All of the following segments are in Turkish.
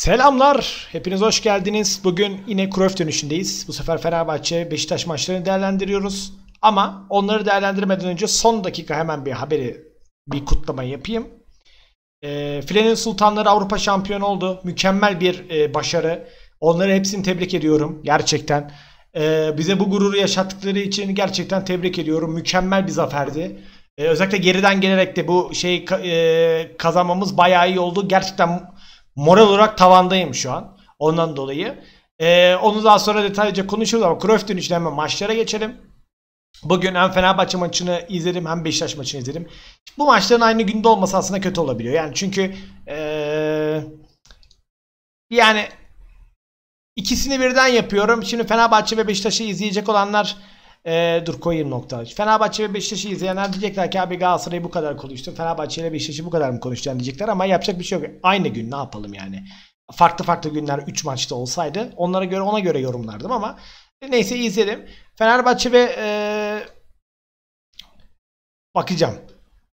Selamlar. Hepiniz hoş geldiniz. Bugün yine Cruyff dönüşündeyiz. Bu sefer Fenerbahçe Beşiktaş maçlarını değerlendiriyoruz. Ama onları değerlendirmeden önce son dakika hemen bir haberi bir kutlama yapayım. E, Filenin Sultanları Avrupa şampiyonu oldu. Mükemmel bir e, başarı. Onları hepsini tebrik ediyorum. Gerçekten. E, bize bu gururu yaşattıkları için gerçekten tebrik ediyorum. Mükemmel bir zaferdi. E, özellikle geriden gelerek de bu şey e, kazanmamız bayağı iyi oldu. Gerçekten moral olarak tavandayım şu an. Ondan dolayı. Ee, onu daha sonra detaylıca konuşuruz ama Cruyff dönüşüne hemen maçlara geçelim. Bugün hem Fenerbahçe maçını izledim hem Beşiktaş maçını izledim. Bu maçların aynı günde olması aslında kötü olabiliyor. Yani çünkü ee, yani ikisini birden yapıyorum. Şimdi Fenerbahçe ve Beşiktaş'ı izleyecek olanlar ee, dur koyayım nokta. Fenerbahçe ve Beşiktaş'ı izleyenler diyecekler ki abi Galatasaray'ı bu kadar konuştun. Fenerbahçe ile Beşiktaş'ı bu kadar mı konuşacaksın diyecekler ama yapacak bir şey yok. Aynı gün ne yapalım yani. Farklı farklı günler 3 maçta olsaydı onlara göre ona göre yorumlardım ama neyse izledim. Fenerbahçe ve ee, bakacağım.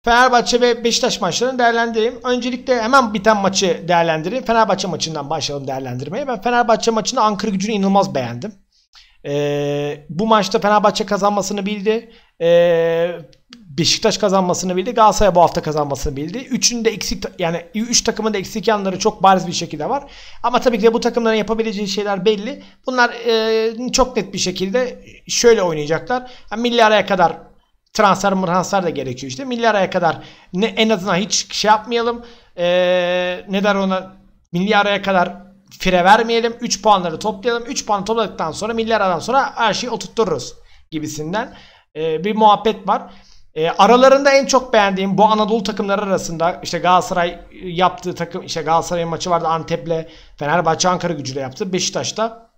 Fenerbahçe ve Beşiktaş maçlarını değerlendireyim. Öncelikle hemen biten maçı değerlendireyim. Fenerbahçe maçından başlayalım değerlendirmeye. Ben Fenerbahçe maçını Ankara gücünü inanılmaz beğendim. E, bu maçta Fenerbahçe kazanmasını bildi. E, Beşiktaş kazanmasını bildi. Galatasaray bu hafta kazanmasını bildi. Üçünün de eksik yani üç takımın da eksik yanları çok bariz bir şekilde var. Ama tabii ki de bu takımların yapabileceği şeyler belli. Bunlar e, çok net bir şekilde şöyle oynayacaklar. Yani milli araya kadar transfer transfer de gerekiyor işte. Milli araya kadar ne, en azından hiç şey yapmayalım. E, ne der ona milli araya kadar fire vermeyelim. 3 puanları toplayalım. 3 puanı topladıktan sonra milli aradan sonra her şeyi oturttururuz gibisinden e, bir muhabbet var. E, aralarında en çok beğendiğim bu Anadolu takımları arasında işte Galatasaray e, yaptığı takım işte Galatasaray'ın maçı vardı Antep'le Fenerbahçe Ankara gücüyle yaptı. Beşiktaş'ta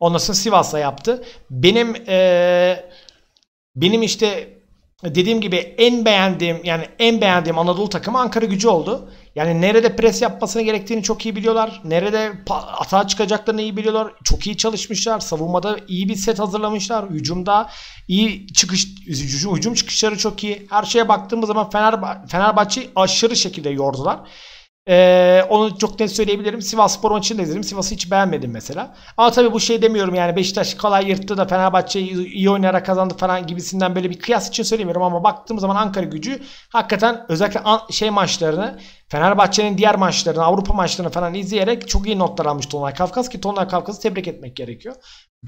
ondan sonra Sivas'la yaptı. Benim e, benim işte dediğim gibi en beğendiğim yani en beğendiğim Anadolu takımı Ankara gücü oldu. Yani nerede pres yapmasını gerektiğini çok iyi biliyorlar. Nerede atağa çıkacaklarını iyi biliyorlar. Çok iyi çalışmışlar. Savunmada iyi bir set hazırlamışlar. Hücumda iyi çıkış hücum çıkışları çok iyi. Her şeye baktığımız zaman Fenerbahçe, Fenerbahçe aşırı şekilde yordular. Ee, onu çok net söyleyebilirim. Sivas Spor maçını da izledim. Sivas'ı hiç beğenmedim mesela. Ama tabii bu şey demiyorum yani Beşiktaş kolay yırttı da Fenerbahçe iyi oynayarak kazandı falan gibisinden böyle bir kıyas için söylemiyorum ama baktığım zaman Ankara gücü hakikaten özellikle şey maçlarını Fenerbahçe'nin diğer maçlarını Avrupa maçlarını falan izleyerek çok iyi notlar almış Tonlay Kafkas ki Tonlay Kafkas'ı tebrik etmek gerekiyor.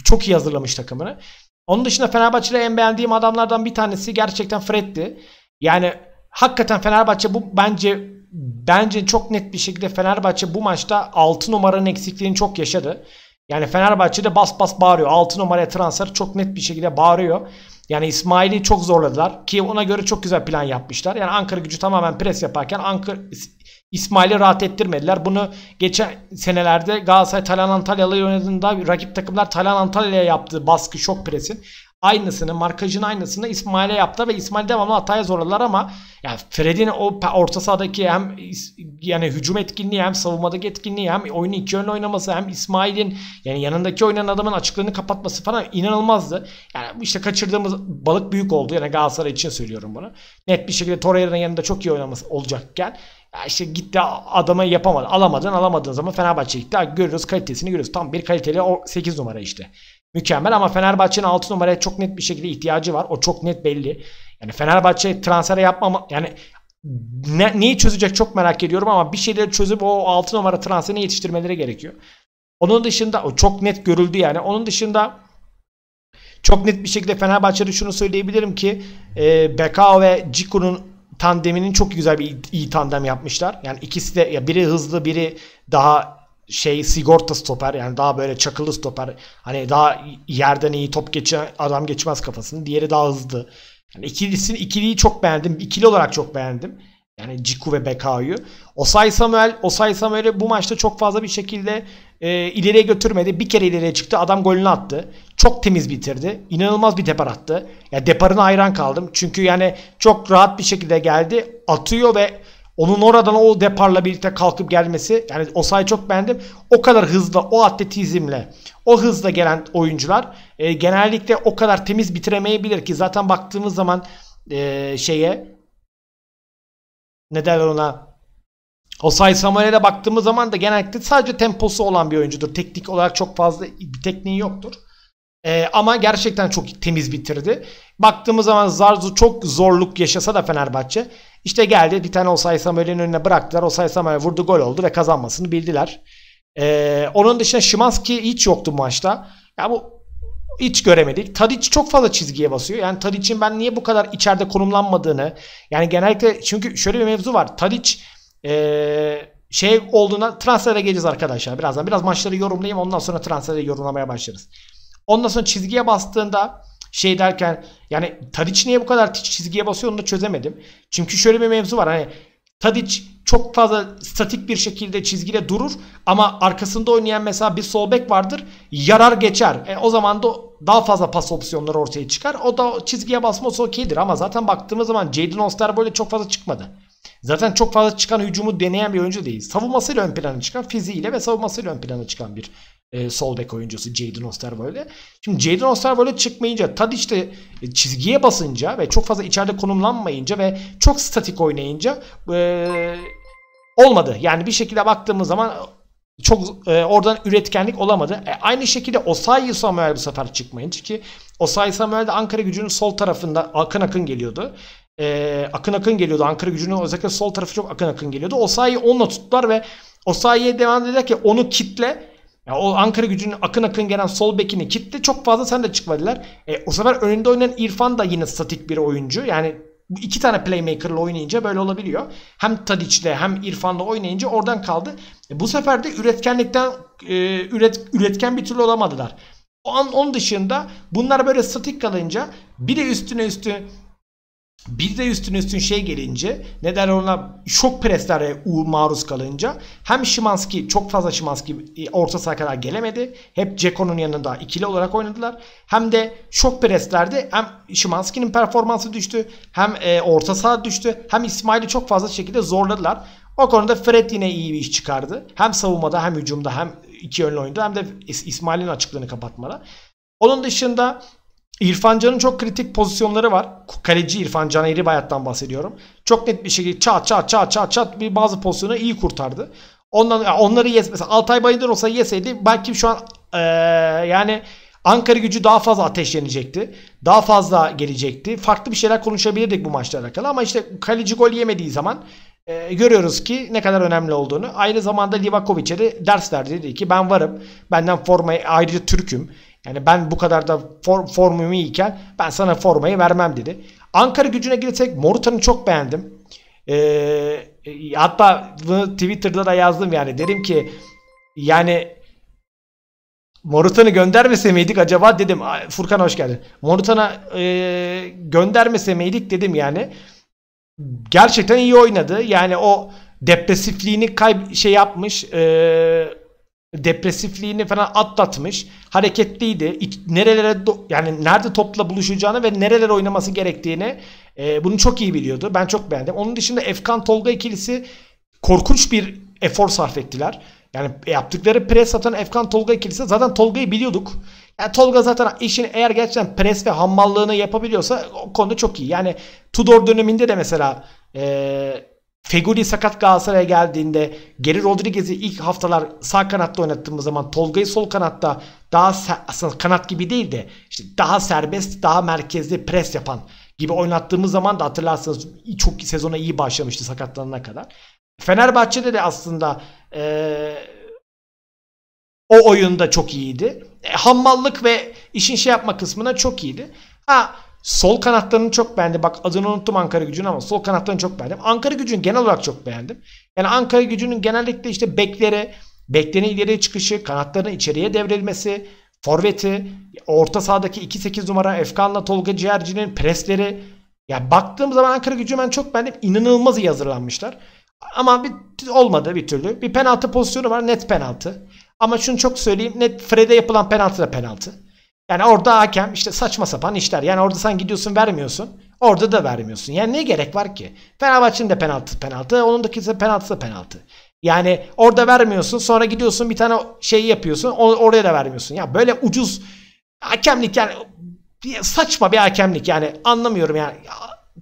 Çok iyi hazırlamış takımını. Onun dışında Fenerbahçe'de en beğendiğim adamlardan bir tanesi gerçekten Fred'di. Yani hakikaten Fenerbahçe bu bence bence çok net bir şekilde Fenerbahçe bu maçta 6 numaranın eksikliğini çok yaşadı. Yani Fenerbahçe de bas bas bağırıyor. 6 numaraya transfer çok net bir şekilde bağırıyor. Yani İsmail'i çok zorladılar ki ona göre çok güzel plan yapmışlar. Yani Ankara gücü tamamen pres yaparken Ankara İsmail'i rahat ettirmediler. Bunu geçen senelerde Galatasaray Talyan Antalya'yla oynadığında rakip takımlar Talyan Antalya'ya yaptığı baskı şok presin aynısını, markajın aynısını İsmail'e yaptı ve İsmail devamlı hataya zorladılar ama yani Fred'in o orta sahadaki hem yani hücum etkinliği hem savunmadaki etkinliği hem oyunu iki yönlü oynaması hem İsmail'in yani yanındaki oynayan adamın açıklığını kapatması falan inanılmazdı. Yani işte kaçırdığımız balık büyük oldu. Yani Galatasaray için söylüyorum bunu. Net bir şekilde Torreira'nın yanında çok iyi oynaması olacakken işte gitti adama yapamadı. Alamadın alamadığın zaman Fenerbahçe gitti. Görüyoruz kalitesini görüyoruz. Tam bir kaliteli 8 numara işte mükemmel ama Fenerbahçe'nin 6 numaraya çok net bir şekilde ihtiyacı var. O çok net belli. Yani Fenerbahçe transfer yapma, yani ne, neyi çözecek çok merak ediyorum ama bir şeyleri çözüp o 6 numara transferini yetiştirmeleri gerekiyor. Onun dışında o çok net görüldü yani. Onun dışında çok net bir şekilde Fenerbahçe'de şunu söyleyebilirim ki e, Beka ve Ciku'nun tandeminin çok güzel bir iyi tandem yapmışlar. Yani ikisi de ya biri hızlı biri daha şey sigorta stoper yani daha böyle çakılı stoper hani daha yerden iyi top geçen adam geçmez kafasını. Diğeri daha hızlı. Yani ikilisini ikiliyi çok beğendim. ikili olarak çok beğendim. Yani Ciku ve Bekao'yu. Osay Samuel, Osay Samuel'i bu maçta çok fazla bir şekilde e, ileriye götürmedi. Bir kere ileriye çıktı. Adam golünü attı. Çok temiz bitirdi. inanılmaz bir depar attı. Ya yani deparına hayran kaldım. Çünkü yani çok rahat bir şekilde geldi. Atıyor ve onun oradan o deparla birlikte kalkıp gelmesi yani o sayı çok beğendim. O kadar hızlı, o atletizmle o hızla gelen oyuncular e, genellikle o kadar temiz bitiremeyebilir ki zaten baktığımız zaman e, şeye ne derler ona Osay Samuel'e baktığımız zaman da genellikle sadece temposu olan bir oyuncudur. Teknik olarak çok fazla bir tekniği yoktur. E, ama gerçekten çok temiz bitirdi. Baktığımız zaman Zarzu çok zorluk yaşasa da Fenerbahçe işte geldi bir tane Osay Samuel'in önüne bıraktılar. Osay Samuel vurdu gol oldu ve kazanmasını bildiler. E, onun dışında Şimanski hiç yoktu maçta. Ya bu hiç göremedik. Tadic çok fazla çizgiye basıyor. Yani Tadic'in ben niye bu kadar içeride konumlanmadığını yani genellikle çünkü şöyle bir mevzu var. Tadic eee şey olduğuna transfere geleceğiz arkadaşlar birazdan. Biraz maçları yorumlayayım ondan sonra transfere yorumlamaya başlarız. Ondan sonra çizgiye bastığında şey derken yani Tadic niye bu kadar çizgiye basıyor onu da çözemedim. Çünkü şöyle bir mevzu var hani Tadic çok fazla statik bir şekilde çizgide durur ama arkasında oynayan mesela bir sol bek vardır yarar geçer. E, o zaman da daha fazla pas opsiyonları ortaya çıkar. O da çizgiye basması okeydir ama zaten baktığımız zaman Jadon Oster böyle çok fazla çıkmadı. Zaten çok fazla çıkan hücumu deneyen bir oyuncu değil. Savunmasıyla ön plana çıkan, fiziğiyle ve savunmasıyla ön plana çıkan bir e, sol bek oyuncusu Jadon Osterwold'e. Şimdi Jadon Osterwold'e çıkmayınca tad işte çizgiye basınca ve çok fazla içeride konumlanmayınca ve çok statik oynayınca e, olmadı. Yani bir şekilde baktığımız zaman çok e, oradan üretkenlik olamadı. E, aynı şekilde Osayi Samuel bu sefer çıkmayınca ki Osayi Samuel de Ankara gücünün sol tarafında akın akın geliyordu. E, akın akın geliyordu. Ankara gücünün özellikle sol tarafı çok akın akın geliyordu. Osayi onunla tuttular ve Osayi'ye devam dediler ki onu kitle ya o Ankara gücünün akın akın gelen sol bekini kitle çok fazla sen de çıkmadılar. E, o sefer önünde oynayan İrfan da yine statik bir oyuncu. Yani bu iki tane playmaker'la oynayınca böyle olabiliyor. Hem Tadic'le hem İrfan'la oynayınca oradan kaldı. E, bu sefer de üretkenlikten e, üret, üretken bir türlü olamadılar. O an onun dışında bunlar böyle statik kalınca bir de üstüne üstü bir de üstün üstün şey gelince ne der ona şok preslere maruz kalınca hem Şimanski çok fazla Şimanski e, orta saha kadar gelemedi. Hep Ceko'nun yanında ikili olarak oynadılar. Hem de şok preslerde hem Şimanski'nin performansı düştü hem e, orta saha düştü hem İsmail'i çok fazla şekilde zorladılar. O konuda Fred yine iyi bir iş çıkardı. Hem savunmada hem hücumda hem iki yönlü oyunda hem de İsmail'in açıklığını kapatmada. Onun dışında İrfan Can'ın çok kritik pozisyonları var. Kaleci İrfan Can Eri Bayat'tan bahsediyorum. Çok net bir şekilde çat çat çat çat çat bir bazı pozisyonu iyi kurtardı. Ondan onları yes mesela Altay Bayındır olsa yeseydi belki şu an ee, yani Ankara gücü daha fazla ateşlenecekti. Daha fazla gelecekti. Farklı bir şeyler konuşabilirdik bu maçla alakalı ama işte kaleci gol yemediği zaman e, görüyoruz ki ne kadar önemli olduğunu. Aynı zamanda Livakovic'e de ders verdi. Dedi ki ben varım. Benden formayı ayrıca Türk'üm. Yani ben bu kadar da for, formum iyiken ben sana formayı vermem dedi. Ankara gücüne girsek Morutan'ı çok beğendim. Ee, e, hatta bunu Twitter'da da yazdım yani. Dedim ki yani Morutan'ı göndermese miydik acaba dedim. Furkan hoş geldin. Morutan'a e, göndermese miydik dedim yani. Gerçekten iyi oynadı. Yani o depresifliğini kay şey yapmış. E, depresifliğini falan atlatmış. Hareketliydi. İç, nerelere yani nerede topla buluşacağını ve nerelere oynaması gerektiğini e, bunu çok iyi biliyordu. Ben çok beğendim. Onun dışında Efkan Tolga ikilisi korkunç bir efor sarf ettiler. Yani yaptıkları pres atan Efkan Tolga ikilisi zaten Tolga'yı biliyorduk. Yani Tolga zaten işin eğer gerçekten pres ve hammallığını yapabiliyorsa o konuda çok iyi. Yani Tudor döneminde de mesela e, Feguli sakat Galatasaray'a geldiğinde geri Rodriguez'i ilk haftalar sağ kanatta oynattığımız zaman Tolga'yı sol kanatta daha aslında kanat gibi değil de işte daha serbest, daha merkezli pres yapan gibi oynattığımız zaman da hatırlarsanız çok sezona iyi başlamıştı sakatlanana kadar. Fenerbahçe'de de aslında ee, o oyunda çok iyiydi. E, hammallık ve işin şey yapma kısmına çok iyiydi. Ha Sol kanatlarını çok beğendim. Bak adını unuttum Ankara gücünün ama sol kanatlarını çok beğendim. Ankara gücünü genel olarak çok beğendim. Yani Ankara gücünün genellikle işte beklere, beklerin ileriye çıkışı, kanatlarının içeriye devrilmesi, forveti, orta sahadaki 2-8 numara Efkan'la Tolga Ciğerci'nin presleri. Ya baktığım zaman Ankara gücü ben çok beğendim. İnanılmaz iyi hazırlanmışlar. Ama bir, olmadı bir türlü. Bir penaltı pozisyonu var. Net penaltı. Ama şunu çok söyleyeyim. Net Fred'e yapılan penaltı da penaltı. Yani orada hakem işte saçma sapan işler. Yani orada sen gidiyorsun vermiyorsun. Orada da vermiyorsun. Yani ne gerek var ki? Fenerbahçe'nin de penaltı penaltı. Onundaki de penaltı da penaltı. Yani orada vermiyorsun. Sonra gidiyorsun bir tane şey yapıyorsun. Or- oraya da vermiyorsun. Ya böyle ucuz hakemlik yani saçma bir hakemlik yani anlamıyorum yani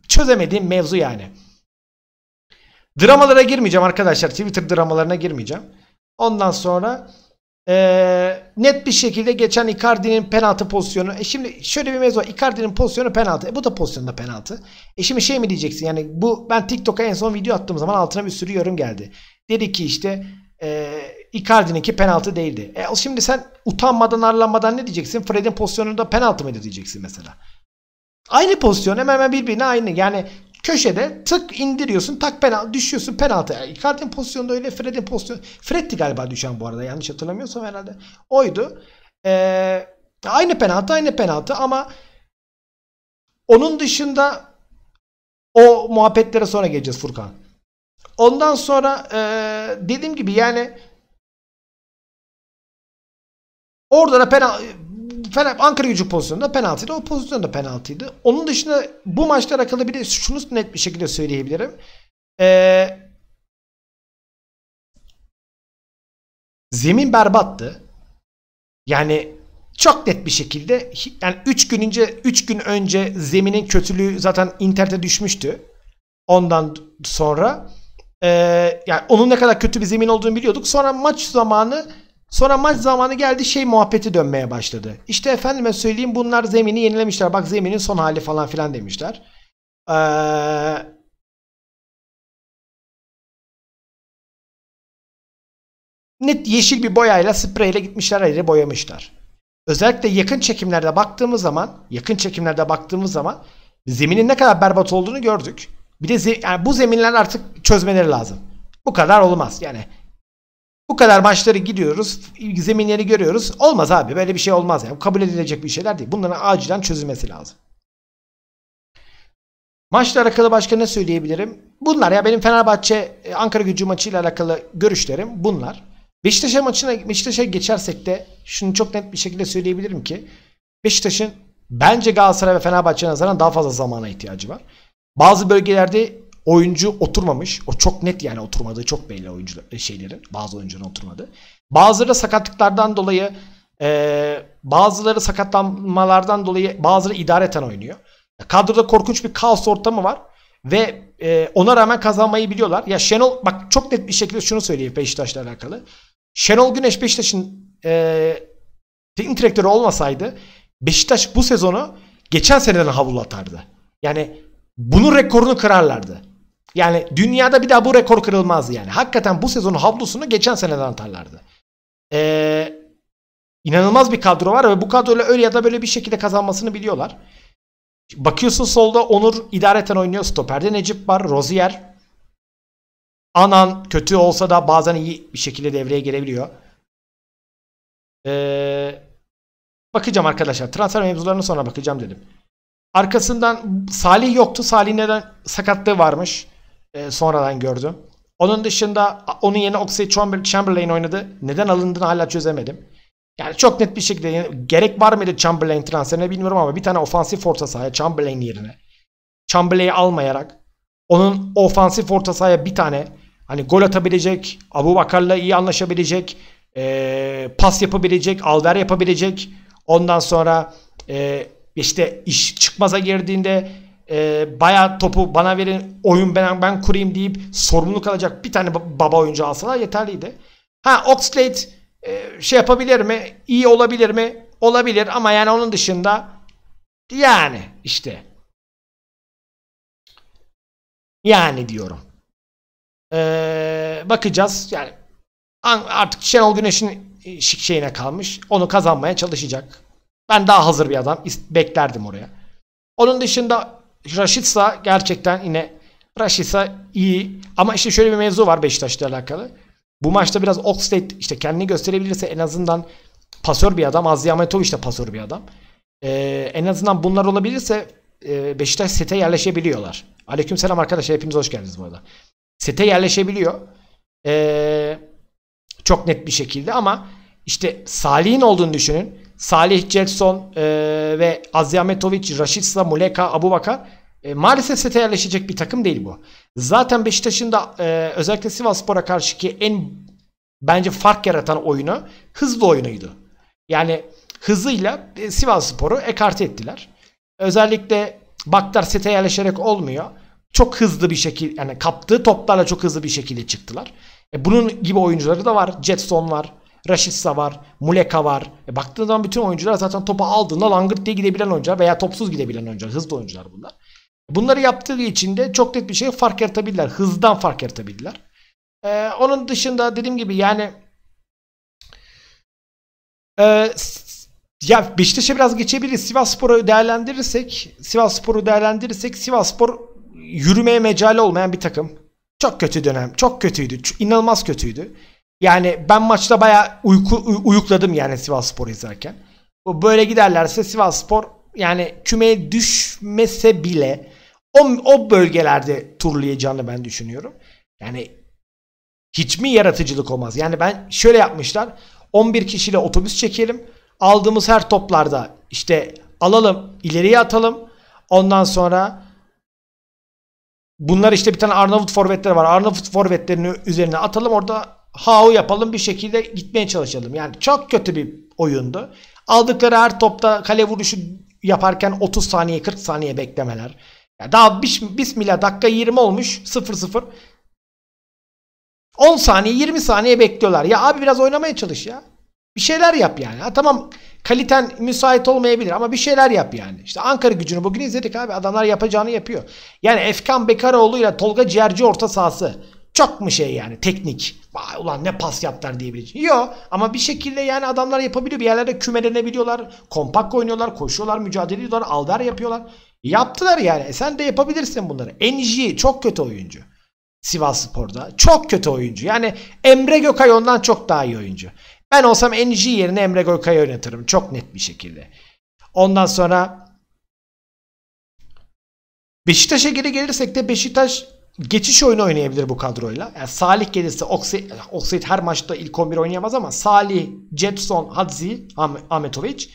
çözemediğim mevzu yani. Dramalara girmeyeceğim arkadaşlar. Twitter dramalarına girmeyeceğim. Ondan sonra e, net bir şekilde geçen Icardi'nin penaltı pozisyonu. E şimdi şöyle bir mevzu var. Icardi'nin pozisyonu penaltı. E bu da pozisyonda penaltı. E şimdi şey mi diyeceksin yani bu ben TikTok'a en son video attığım zaman altına bir sürü yorum geldi. Dedi ki işte e, Icardi'ninki penaltı değildi. E şimdi sen utanmadan arlanmadan ne diyeceksin? Fred'in pozisyonunda penaltı mıydı diyeceksin mesela. Aynı pozisyon hemen hemen birbirine aynı. Yani köşede tık indiriyorsun tak penal düşüyorsun penaltı. Yani Icardi'nin pozisyonda öyle Fred'in pozisyonu. Fred'ti galiba düşen bu arada yanlış hatırlamıyorsam herhalde. Oydu. Ee, aynı penaltı aynı penaltı ama onun dışında o muhabbetlere sonra geleceğiz Furkan. Ondan sonra e, dediğim gibi yani orada da penaltı Fener Ankara gücü pozisyonunda penaltıydı. O pozisyonda penaltıydı. Onun dışında bu maçlar akıllı bir de şunu net bir şekilde söyleyebilirim. Ee, zemin berbattı. Yani çok net bir şekilde yani 3 gün önce 3 gün önce zeminin kötülüğü zaten internete düşmüştü. Ondan sonra e, yani onun ne kadar kötü bir zemin olduğunu biliyorduk. Sonra maç zamanı Sonra maç zamanı geldi şey muhabbeti dönmeye başladı. İşte efendime söyleyeyim bunlar zemini yenilemişler. Bak zeminin son hali falan filan demişler. Ee, net yeşil bir boyayla spreyle gitmişler ayrı boyamışlar. Özellikle yakın çekimlerde baktığımız zaman yakın çekimlerde baktığımız zaman zeminin ne kadar berbat olduğunu gördük. Bir de yani bu zeminler artık çözmeleri lazım. Bu kadar olmaz. Yani bu kadar maçları gidiyoruz. Zeminleri görüyoruz. Olmaz abi. Böyle bir şey olmaz. Yani. Kabul edilecek bir şeyler değil. Bunların acilen çözülmesi lazım. Maçla alakalı başka ne söyleyebilirim? Bunlar ya benim Fenerbahçe e, Ankara Gücü maçıyla alakalı görüşlerim bunlar. Beşiktaş'a maçına Beşiktaş'a geçersek de şunu çok net bir şekilde söyleyebilirim ki Beşiktaş'ın bence Galatasaray ve Fenerbahçe'ye nazaran daha fazla zamana ihtiyacı var. Bazı bölgelerde Oyuncu oturmamış. O çok net yani oturmadığı çok belli oyuncu e, şeylerin. Bazı oyuncuların oturmadı. Bazıları da sakatlıklardan dolayı e, bazıları sakatlanmalardan dolayı bazıları idareten oynuyor. Kadroda korkunç bir kaos ortamı var. Ve e, ona rağmen kazanmayı biliyorlar. Ya Şenol bak çok net bir şekilde şunu söyleyeyim Beşiktaş'la alakalı. Şenol Güneş Beşiktaş'ın e, teknik direktörü olmasaydı Beşiktaş bu sezonu geçen seneden havlu atardı. Yani bunun rekorunu kırarlardı. Yani dünyada bir daha bu rekor kırılmaz yani. Hakikaten bu sezonu hablosunu geçen seneden atarlardı. Ee, inanılmaz bir kadro var ve bu kadroyla öyle ya da böyle bir şekilde kazanmasını biliyorlar. Bakıyorsun solda Onur idareten oynuyor. Stoperde Necip var. Rozier. Anan kötü olsa da bazen iyi bir şekilde devreye girebiliyor. Ee, bakacağım arkadaşlar. Transfer mevzularına sonra bakacağım dedim. Arkasından Salih yoktu. Salih neden sakatlığı varmış. E, sonradan gördüm. Onun dışında onun yerine Oxley Chamberlain oynadı. Neden alındığını hala çözemedim. Yani çok net bir şekilde yani gerek var mıydı Chamberlain transferine bilmiyorum ama bir tane ofansif orta sahaya Chamberlain yerine Chamberlain'i almayarak onun ofansif orta sahaya bir tane hani gol atabilecek, Abu Bakar'la iyi anlaşabilecek, e, pas yapabilecek, alver yapabilecek. Ondan sonra e, işte iş çıkmaza girdiğinde e, bayağı topu bana verin oyun ben ben kurayım deyip sorumluluk alacak bir tane baba oyuncu alsalar yeterliydi. Ha Oxlade e, şey yapabilir mi? İyi olabilir mi? Olabilir ama yani onun dışında yani işte yani diyorum. Ee, bakacağız yani artık Şenol Güneş'in e, şeyine kalmış. Onu kazanmaya çalışacak. Ben daha hazır bir adam beklerdim oraya. Onun dışında Raşitsa gerçekten yine Raşitsa iyi ama işte şöyle bir mevzu var Beşiktaş'la alakalı. Bu maçta biraz Oxlade işte kendini gösterebilirse en azından pasör bir adam. Azzi Ahmetoviç de pasör bir adam. Ee, en azından bunlar olabilirse e, Beşiktaş sete yerleşebiliyorlar. Aleyküm selam arkadaşlar hepiniz hoş geldiniz bu arada. Sete yerleşebiliyor. Ee, çok net bir şekilde ama işte Salih'in olduğunu düşünün. Salih Jackson e, ve Azyametovic, Raşitsa, Muleka, Abubakar e, maalesef sete yerleşecek bir takım değil bu. Zaten Beşiktaş'ın da e, özellikle Sivasspor'a karşı ki en bence fark yaratan oyunu hızlı oyunuydu. Yani hızıyla e, Sivasspor'u ekarte ettiler. Özellikle Baktar sete yerleşerek olmuyor. Çok hızlı bir şekilde yani kaptığı toplarla çok hızlı bir şekilde çıktılar. E, bunun gibi oyuncuları da var. Jetson var. Raşitsa var. Muleka var. E baktığın zaman bütün oyuncular zaten topu aldığında langırt diye gidebilen oyuncular veya topsuz gidebilen oyuncular. Hızlı oyuncular bunlar. Bunları yaptığı için de çok net bir şey fark yaratabilirler. Hızdan fark yaratabilirler. Ee, onun dışında dediğim gibi yani e, ya Beşiktaş'a biraz geçebiliriz. Sivas Spor'u değerlendirirsek Sivas Spor'u değerlendirirsek Sivas Spor yürümeye mecali olmayan bir takım. Çok kötü dönem. Çok kötüydü. Çok, inanılmaz kötüydü. Yani ben maçta bayağı uyku, uyukladım yani Sivas Spor'u izlerken. Böyle giderlerse Sivas Spor yani kümeye düşmese bile o, o bölgelerde turlayacağını ben düşünüyorum. Yani hiç mi yaratıcılık olmaz? Yani ben şöyle yapmışlar. 11 kişiyle otobüs çekelim. Aldığımız her toplarda işte alalım, ileriye atalım. Ondan sonra bunlar işte bir tane Arnavut forvetleri var. Arnavut forvetlerini üzerine atalım. Orada hao yapalım bir şekilde gitmeye çalışalım. Yani çok kötü bir oyundu. Aldıkları her topta kale vuruşu yaparken 30 saniye 40 saniye beklemeler. Yani daha bismillah dakika 20 olmuş 0-0. 10 saniye 20 saniye bekliyorlar. Ya abi biraz oynamaya çalış ya. Bir şeyler yap yani. Ha, tamam kaliten müsait olmayabilir ama bir şeyler yap yani. İşte Ankara gücünü bugün izledik abi. Adamlar yapacağını yapıyor. Yani Efkan Bekaroğlu ile Tolga Ciğerci orta sahası. Çok mu şey yani teknik? Vay ulan ne pas yaptılar diyebileceğim. Yok ama bir şekilde yani adamlar yapabiliyor. Bir yerlerde kümelenebiliyorlar. Kompak oynuyorlar, koşuyorlar, mücadele ediyorlar, alder yapıyorlar. Yaptılar yani. E sen de yapabilirsin bunları. NG çok kötü oyuncu. Sivas Spor'da. Çok kötü oyuncu. Yani Emre Gökay ondan çok daha iyi oyuncu. Ben olsam NG yerine Emre Gökay oynatırım. Çok net bir şekilde. Ondan sonra Beşiktaş'a geri gelirsek de Beşiktaş geçiş oyunu oynayabilir bu kadroyla. Yani Salih gelirse Oxit, her maçta ilk 11 oynayamaz ama Salih, Jetson, Hadzi, Am Ahmetovic,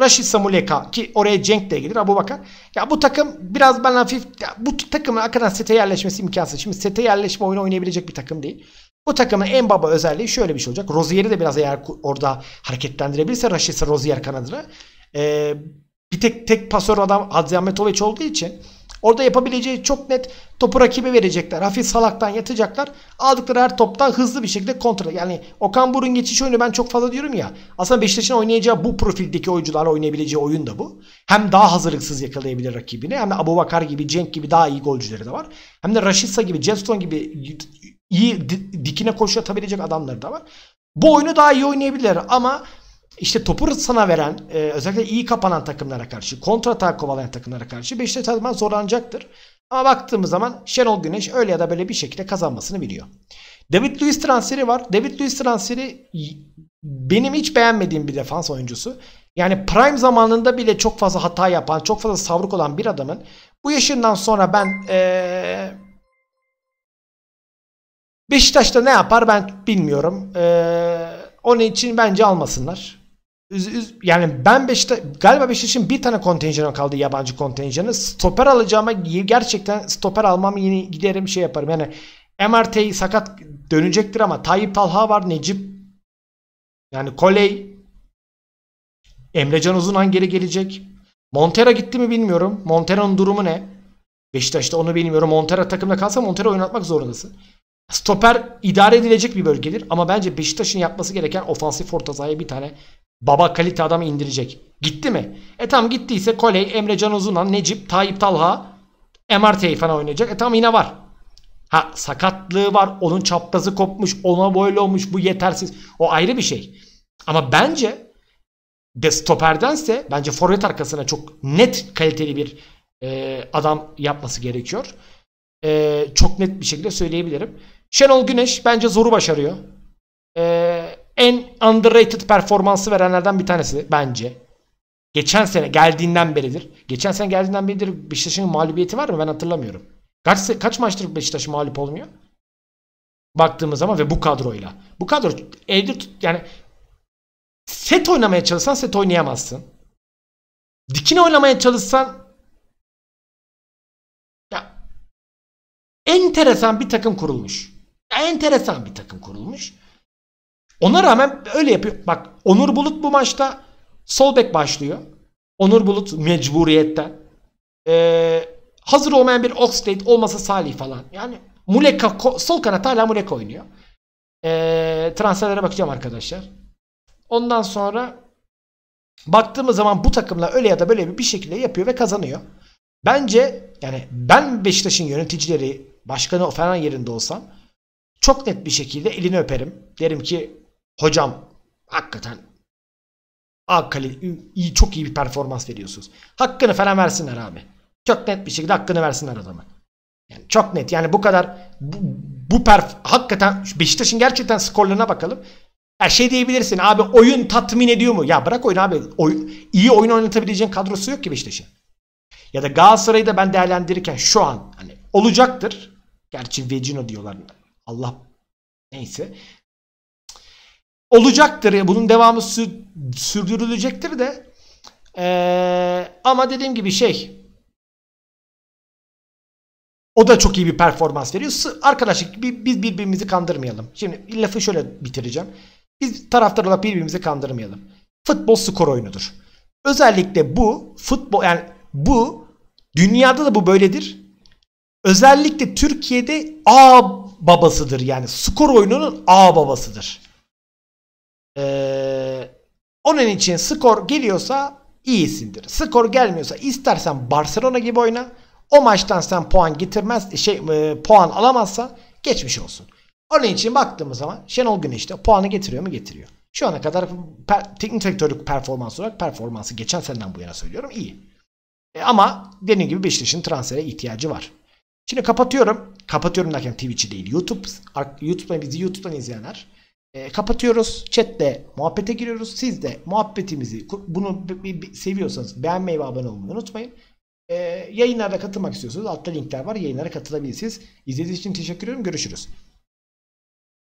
Rashid Samuleka ki oraya Cenk de gelir Abu Bakar. Ya bu takım biraz ben hafif bu takımın hakikaten sete yerleşmesi imkansız. Şimdi sete yerleşme oyunu oynayabilecek bir takım değil. Bu takımın en baba özelliği şöyle bir şey olacak. Rozier'i de biraz eğer orada hareketlendirebilirse Rashid Rozier kanadına. Ee, bir tek tek pasör adam Hadzi Ahmetovic olduğu için Orada yapabileceği çok net topu rakibe verecekler. Hafif salaktan yatacaklar. Aldıkları her topta hızlı bir şekilde kontrol. Yani Okan Burun geçiş oyunu ben çok fazla diyorum ya. Aslında Beşiktaş'ın oynayacağı bu profildeki oyuncularla oynayabileceği oyun da bu. Hem daha hazırlıksız yakalayabilir rakibini. Hem de Abu Bakar gibi, Cenk gibi daha iyi golcüleri de var. Hem de Raşitsa gibi, Jetson gibi iyi dikine koşu atabilecek adamları da var. Bu oyunu daha iyi oynayabilirler ama işte topu sana veren e, özellikle iyi kapanan takımlara karşı kontratak kovalayan takımlara karşı Beşiktaş her zaman zorlanacaktır. Ama baktığımız zaman Şenol Güneş öyle ya da böyle bir şekilde kazanmasını biliyor. David Luiz transferi var. David Luiz transferi benim hiç beğenmediğim bir defans oyuncusu. Yani prime zamanında bile çok fazla hata yapan, çok fazla savruk olan bir adamın bu yaşından sonra ben ee, Beşiktaş'ta ne yapar ben bilmiyorum. Ee, onun için bence almasınlar yani ben Beşiktaş galiba Beşiktaş'ın bir tane kontenjanı kaldı yabancı kontenjanı. Stoper alacağıma gerçekten stoper almam yine giderim şey yaparım. Yani MRT sakat dönecektir ama Tayyip Talha var Necip yani Koley Emrecan Uzun geri gelecek. Montera gitti mi bilmiyorum. Montera'nın durumu ne? Beşiktaş'ta onu bilmiyorum. Montera takımda kalsa Montera oynatmak zorundasın. Stoper idare edilecek bir bölgedir ama bence Beşiktaş'ın yapması gereken ofansif orta sahaya bir tane Baba kalite adam indirecek. Gitti mi? E tam gittiyse Koley, Emre Can Uzunan, Necip, Tayyip Talha, Emar Teyfan oynayacak. E tam yine var. Ha sakatlığı var. Onun çaprazı kopmuş. Ona böyle olmuş. Bu yetersiz. O ayrı bir şey. Ama bence de stoperdense bence forvet arkasına çok net kaliteli bir e, adam yapması gerekiyor. E, çok net bir şekilde söyleyebilirim. Şenol Güneş bence zoru başarıyor. E, en underrated performansı verenlerden bir tanesi bence. Geçen sene geldiğinden beridir. Geçen sene geldiğinden beridir Beşiktaş'ın mağlubiyeti var mı? Ben hatırlamıyorum. Kaç, kaç maçtır Beşiktaş mağlup olmuyor? Baktığımız zaman ve bu kadroyla. Bu kadro elde tut, yani set oynamaya çalışsan set oynayamazsın. Dikine oynamaya çalışsan ya enteresan bir takım kurulmuş. Ya enteresan bir takım kurulmuş. Ona rağmen öyle yapıyor. Bak Onur Bulut bu maçta sol bek başlıyor. Onur Bulut mecburiyetten. Ee, hazır olmayan bir Oxlade olmasa Salih falan. Yani Muleka sol kanat hala Muleka oynuyor. Ee, transferlere bakacağım arkadaşlar. Ondan sonra baktığımız zaman bu takımla öyle ya da böyle bir şekilde yapıyor ve kazanıyor. Bence yani ben Beşiktaş'ın yöneticileri başkanı falan yerinde olsam çok net bir şekilde elini öperim. Derim ki Hocam hakikaten iyi, çok iyi bir performans veriyorsunuz. Hakkını falan versinler abi. Çok net bir şekilde hakkını versinler adamı. Yani çok net. Yani bu kadar bu, bu perf hakikaten Beşiktaş'ın gerçekten skorlarına bakalım. Her şey diyebilirsin. Abi oyun tatmin ediyor mu? Ya bırak oyun abi. Oy, iyi oyun oynatabileceğin kadrosu yok ki Beşiktaş'ın. Ya da Galatasaray'ı da ben değerlendirirken şu an hani olacaktır. Gerçi Vecino diyorlar. Allah neyse olacaktır. Bunun devamı sür, sürdürülecektir de. Ee, ama dediğim gibi şey o da çok iyi bir performans veriyor. Arkadaşlık biz birbirimizi kandırmayalım. Şimdi lafı şöyle bitireceğim. Biz taraftar olarak birbirimizi kandırmayalım. Futbol skor oyunudur. Özellikle bu futbol yani bu dünyada da bu böyledir. Özellikle Türkiye'de A babasıdır yani skor oyununun A babasıdır. Ee, onun için skor geliyorsa iyisindir. Skor gelmiyorsa istersen Barcelona gibi oyna. O maçtan sen puan getirmez şey e, puan alamazsa geçmiş olsun. Onun için baktığımız zaman Şenol Güneş de puanı getiriyor mu? Getiriyor. Şu ana kadar per, teknik direktörlük performans olarak performansı geçen senden bu yana söylüyorum iyi. E, ama dediğim gibi Beşiktaş'ın transfere ihtiyacı var. Şimdi kapatıyorum. Kapatıyorum derken Twitch'i değil. YouTube, YouTube'dan bizi YouTube'dan izleyenler e, kapatıyoruz. Chat'te muhabbete giriyoruz. Siz de muhabbetimizi bunu seviyorsanız beğenmeyi ve abone olmayı unutmayın. E, yayınlara katılmak istiyorsanız altta linkler var. Yayınlara katılabilirsiniz. İzlediğiniz için teşekkür ederim. Görüşürüz.